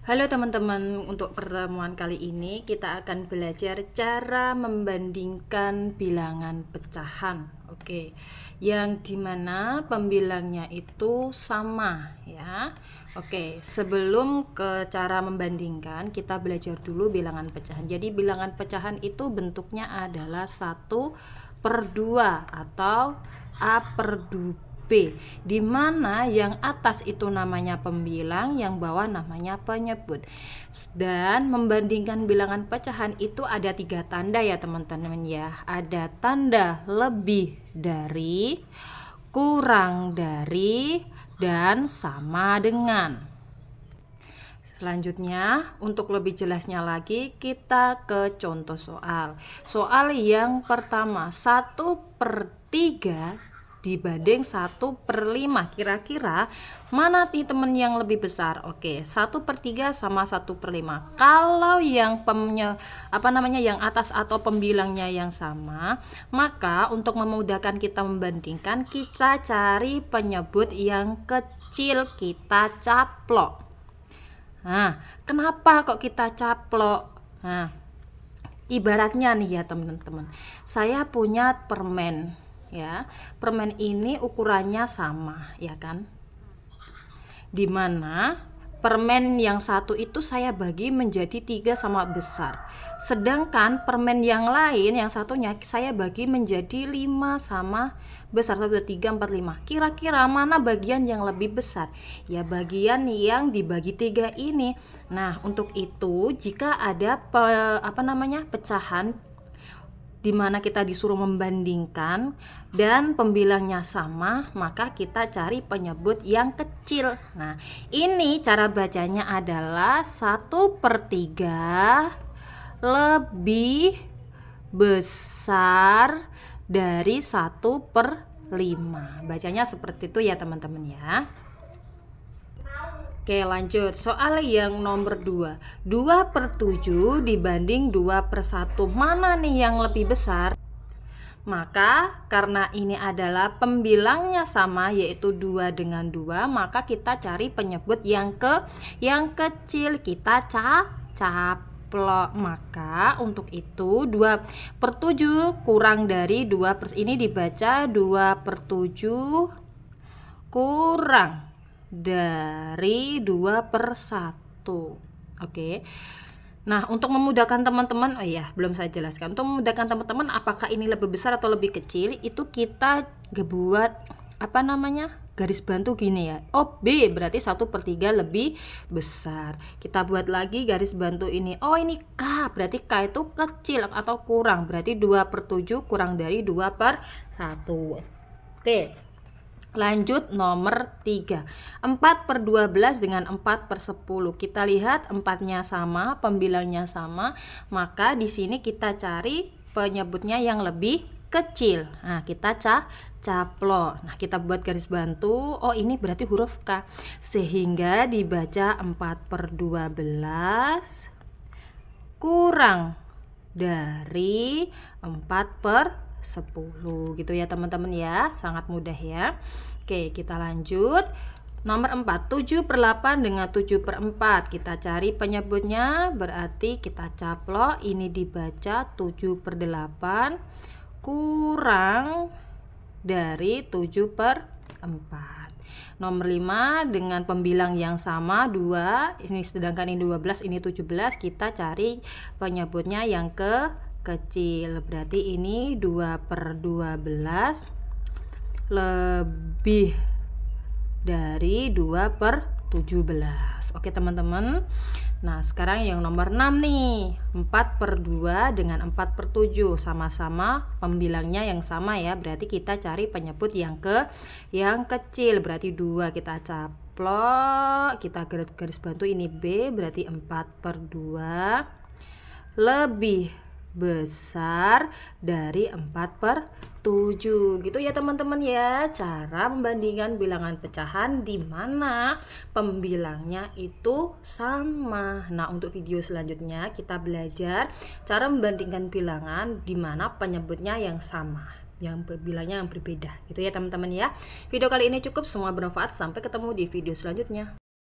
Halo teman-teman, untuk pertemuan kali ini kita akan belajar cara membandingkan bilangan pecahan. Oke. Yang dimana pembilangnya itu sama ya. Oke, sebelum ke cara membandingkan, kita belajar dulu bilangan pecahan. Jadi bilangan pecahan itu bentuknya adalah satu per dua atau A per dua. B, di mana yang atas itu namanya pembilang, yang bawah namanya penyebut. Dan membandingkan bilangan pecahan itu ada tiga tanda ya teman-teman ya. Ada tanda lebih dari, kurang dari, dan sama dengan. Selanjutnya, untuk lebih jelasnya lagi, kita ke contoh soal. Soal yang pertama, 1 per 3 dibanding 1 per 5 kira-kira mana nih temen yang lebih besar oke 1 per 3 sama 1 per 5 kalau yang pemnya apa namanya yang atas atau pembilangnya yang sama maka untuk memudahkan kita membandingkan kita cari penyebut yang kecil kita caplok nah kenapa kok kita caplok nah ibaratnya nih ya teman-teman saya punya permen ya permen ini ukurannya sama ya kan dimana permen yang satu itu saya bagi menjadi tiga sama besar sedangkan permen yang lain yang satunya saya bagi menjadi lima sama besar 1, 2, tiga kira-kira mana bagian yang lebih besar ya bagian yang dibagi tiga ini nah untuk itu jika ada pe, apa namanya pecahan di mana kita disuruh membandingkan dan pembilangnya sama, maka kita cari penyebut yang kecil. Nah, ini cara bacanya adalah 1 per 3 lebih besar dari 1 per 5. Bacanya seperti itu ya teman-teman ya. Oke lanjut soal yang nomor 2 2 per 7 dibanding 2 per 1 Mana nih yang lebih besar? Maka karena ini adalah pembilangnya sama yaitu 2 dengan 2 Maka kita cari penyebut yang ke yang kecil kita ca caplok Maka untuk itu 2 per 7 kurang dari 2 per Ini dibaca 2 per 7 kurang dari 2 per 1 Oke okay. Nah untuk memudahkan teman-teman Oh iya belum saya jelaskan Untuk memudahkan teman-teman apakah ini lebih besar atau lebih kecil Itu kita buat apa namanya garis bantu gini ya Oh B berarti 1 per 3 lebih besar Kita buat lagi garis bantu ini Oh ini K berarti K itu kecil atau kurang Berarti 2 per 7 kurang dari 2 per 1 Oke okay. Lanjut nomor 3 4 per 12 dengan 4 per 10 Kita lihat 4 nya sama, pembilangnya sama Maka di sini kita cari penyebutnya yang lebih kecil Nah kita cah caplo Nah kita buat garis bantu Oh ini berarti huruf K Sehingga dibaca 4 per 12 Kurang dari 4 per 10 gitu ya teman-teman ya sangat mudah ya Oke kita lanjut nomor 4 7 per 8 dengan 7 per 4 kita cari penyebutnya berarti kita caplok ini dibaca 7 per 8 kurang dari 7 per 4 nomor 5 dengan pembilang yang sama 2 ini sedangkan ini 12 ini 17 kita cari penyebutnya yang ke kecil berarti ini 2 per 12 lebih dari 2 per 17 oke teman-teman nah sekarang yang nomor 6 nih 4 per 2 dengan 4 per 7 sama-sama pembilangnya yang sama ya berarti kita cari penyebut yang ke yang kecil berarti 2 kita caplok kita garis, garis bantu ini B berarti 4 per 2 lebih besar dari 4 per 7 gitu ya teman-teman ya cara membandingkan bilangan pecahan di mana pembilangnya itu sama nah untuk video selanjutnya kita belajar cara membandingkan bilangan di mana penyebutnya yang sama yang bilangnya yang berbeda gitu ya teman-teman ya video kali ini cukup semua bermanfaat sampai ketemu di video selanjutnya